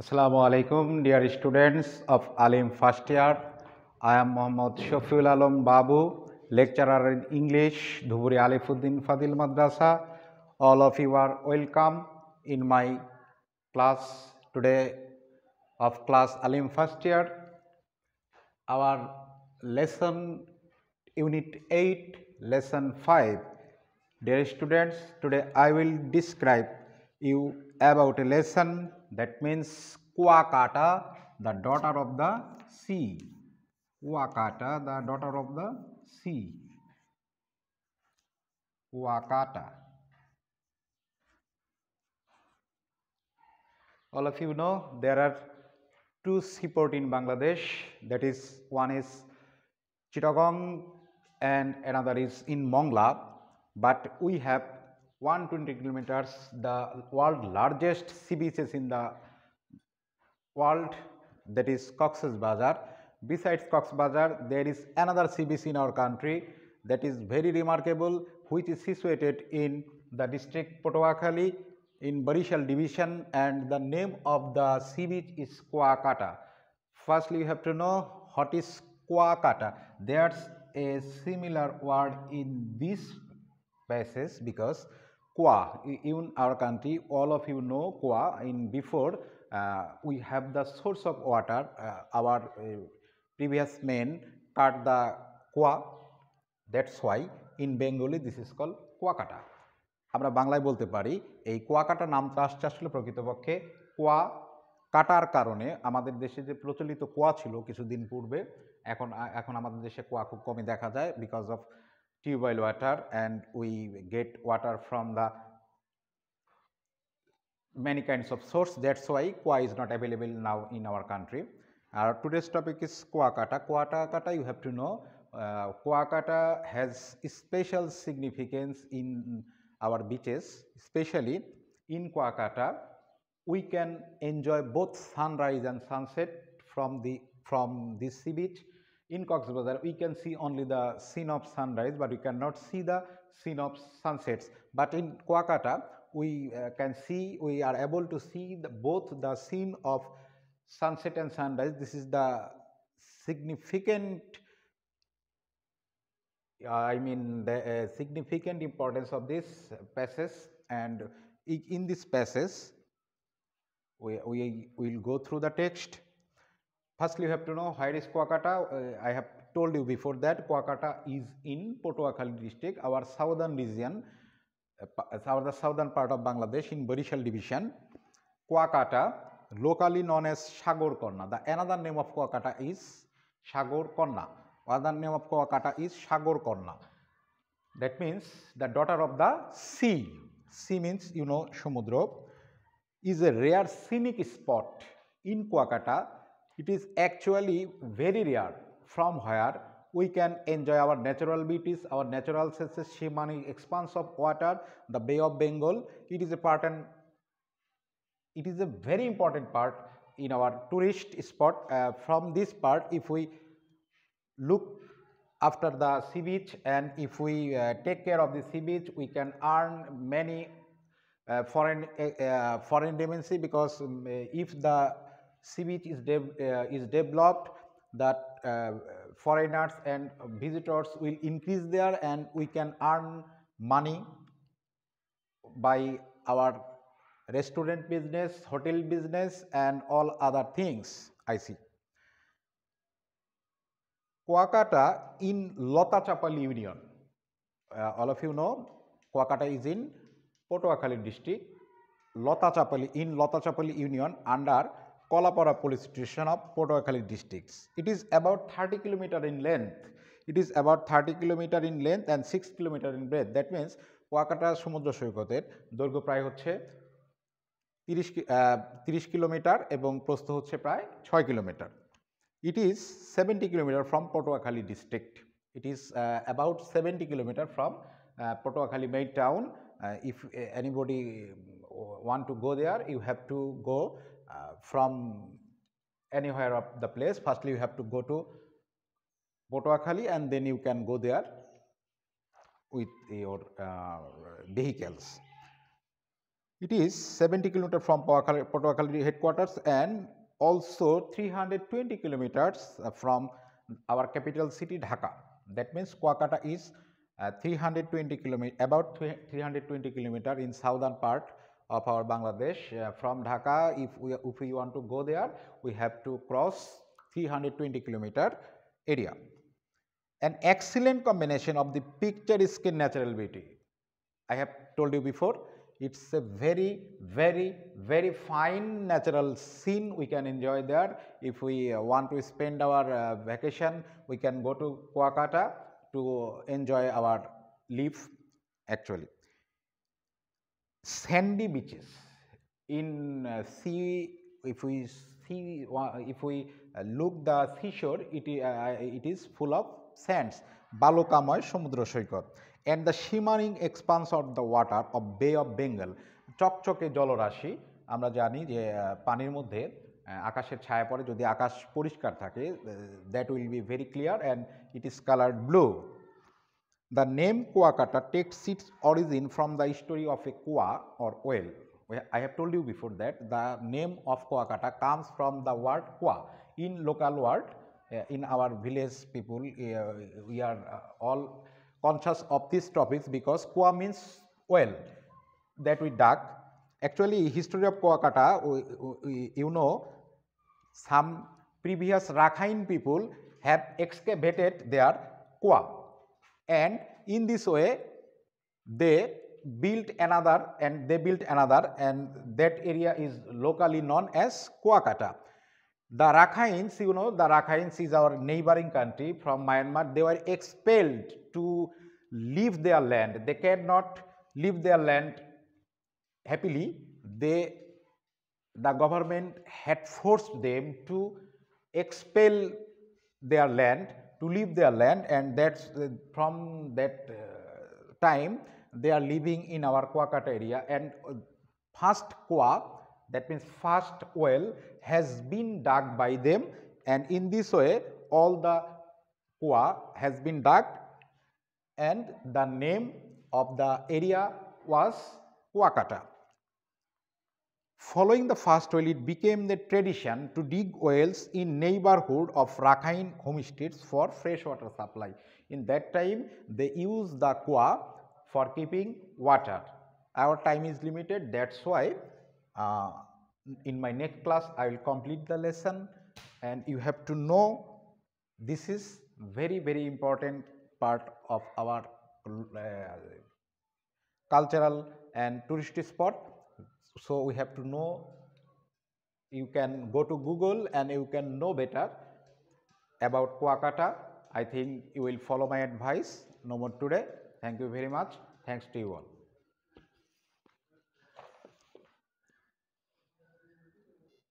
Assalamu alaikum dear students of Alim first year. I am Muhammad Shafiul Alam Babu, lecturer in English, Dhuburi Alifuddin Fadil Madrasa. All of you are welcome in my class today of class Alim first year. Our lesson unit 8, lesson 5. Dear students, today I will describe you about a lesson that means Kuakata, the daughter of the sea. Kuakata, the daughter of the sea. Kuakata. All of you know there are two seaports in Bangladesh that is one is Chittagong and another is in Mongla but we have 120 kilometers, the world largest sea beaches in the world that is Cox's Bazar. Besides Cox's Bazar, there is another CBC in our country that is very remarkable which is situated in the district Potawakali in Barishal division and the name of the CBC is Kuakata. Firstly, you have to know what is Kuakata. There's a similar word in this places because qua in our country all of you know qua in before uh, we have the source of water uh, our uh, previous men cut the qua that's why in bengali this is called Kuakata আমরা বাংলায় বলতে পারি এই কুয়াকাটা নামটা আসছে আসলে প্রকৃতপক্ষে কুয়া কাটার কারণে আমাদের দেশে যে প্রচলিত কুয়া ছিল কিছুদিন পূর্বে এখন এখন আমাদের দেশে কুয়া খুব কমই দেখা যায় because of Tubewell water and we get water from the many kinds of source that's why qua is not available now in our country. Our uh, today's topic is Kuakata. Kuakata you have to know uh, Kuakata has special significance in our beaches especially in Kuakata we can enjoy both sunrise and sunset from the from this sea beach in Cox's Bazar, we can see only the scene of sunrise, but we cannot see the scene of sunsets. But in Kuakata, we uh, can see, we are able to see the, both the scene of sunset and sunrise. This is the significant, uh, I mean, the uh, significant importance of this passage. And in this passage, we, we will go through the text. Firstly have to know where is Kuakata I have told you before that Kuakata is in Patuakhali district our southern region our the southern part of Bangladesh in Barishal division Kuakata locally known as Sagar Kanya the another name of Kuakata is Sagar Kanya other name of Kuakata is Sagar Kanya that means the daughter of the sea sea means you know samudra is a rare scenic spot in Kuakata It is actually very rare from where we can enjoy our natural beauties, our natural senses, Shimani expanse of water, the Bay of Bengal. It is a part and it is a very important part in our tourist spot. Uh, from this part, if we look after the sea beach and if we uh, take care of the sea beach, we can earn many uh, foreign uh, uh, foreign dependency because um, if the CBEC is, de uh, is developed that uh, foreigners and visitors will increase there and we can earn money by our restaurant business, hotel business and all other things I see. Kwakata in Chapel Union, uh, all of you know Kwakata is in Potoakali district, Chapel in Chapel Union under Kalapara police station of Patuakhali districts it is about thirty kilometer in length it is about thirty kilometer in length and six kilometer in breadth that means Kuakata সমুদ্র সৈকতের দৈর্ঘ্য প্রায় হচ্ছে তিরিশ তিরিশ kilometre এবং প্রস্থ হচ্ছে প্রায় ছয় kilometer it is seventy kilometer from Patuakhali district it is about seventy kilometer from Patuakhali main town if anybody want to go there you have to go from anywhere of the place. Firstly, you have to go to Potuakhali and then you can go there with your uh, vehicles. It is 70 kilometers from Potuakhali headquarters and also 320 kilometers from our capital city Dhaka. That means Kolkata is uh, 320 kilometer, about 320 kilometers in southern part of our Bangladesh uh, from Dhaka if we, if we want to go there we have to cross 320 kilometer area. An excellent combination of the picture skin natural beauty. I have told you before it is a very very very fine natural scene we can enjoy there. If we uh, want to spend our uh, vacation we can go to Kolkata to enjoy our leaf actually. sandy beaches in uh, sea if we see uh, if we look the seashore it, uh, it is full of sands balokamoy samudra saikat and the shimmering expanse of the water of bay of bengal chokchoke jolorashi আমরা জানি যে পানির মধ্যে আকাশের ছায়া পড়ে যদি আকাশ পরিষ্কার থাকে that will be very clear and it is coloured blue The name Kuakata takes its origin from the story of a Kua or well. I have told you before that the name of Kuakata comes from the word Kua. In local word, uh, in our village people, uh, we are uh, all conscious of this topic because Kua means well that we dug. Actually, history of Kuakata, you know, some previous Rakhain people have excavated their Kua and in this way they built another and they built another and that area is locally known as Kuakata. The Rakhines, you know, the Rakhines is our neighboring country from Myanmar. They were expelled to leave their land. They cannot leave their land happily. They, the government had forced them to expel their land to leave their land and that's uh, from that uh, time they are living in our Kwakata area and uh, first Kwa that means first well has been dug by them and in this way all the Kwa has been dug and the name of the area was Kwakata. Following the first well, it became the tradition to dig wells in neighborhood of Rakhine homesteads for fresh water supply. In that time, they used the kua for keeping water. Our time is limited, that's why uh, in my next class, I will complete the lesson and you have to know this is very, very important part of our uh, cultural and tourist spot so we have to know you can go to google and you can know better about Quakata. I think you will follow my advice no more today. Thank you very much. Thanks to you all.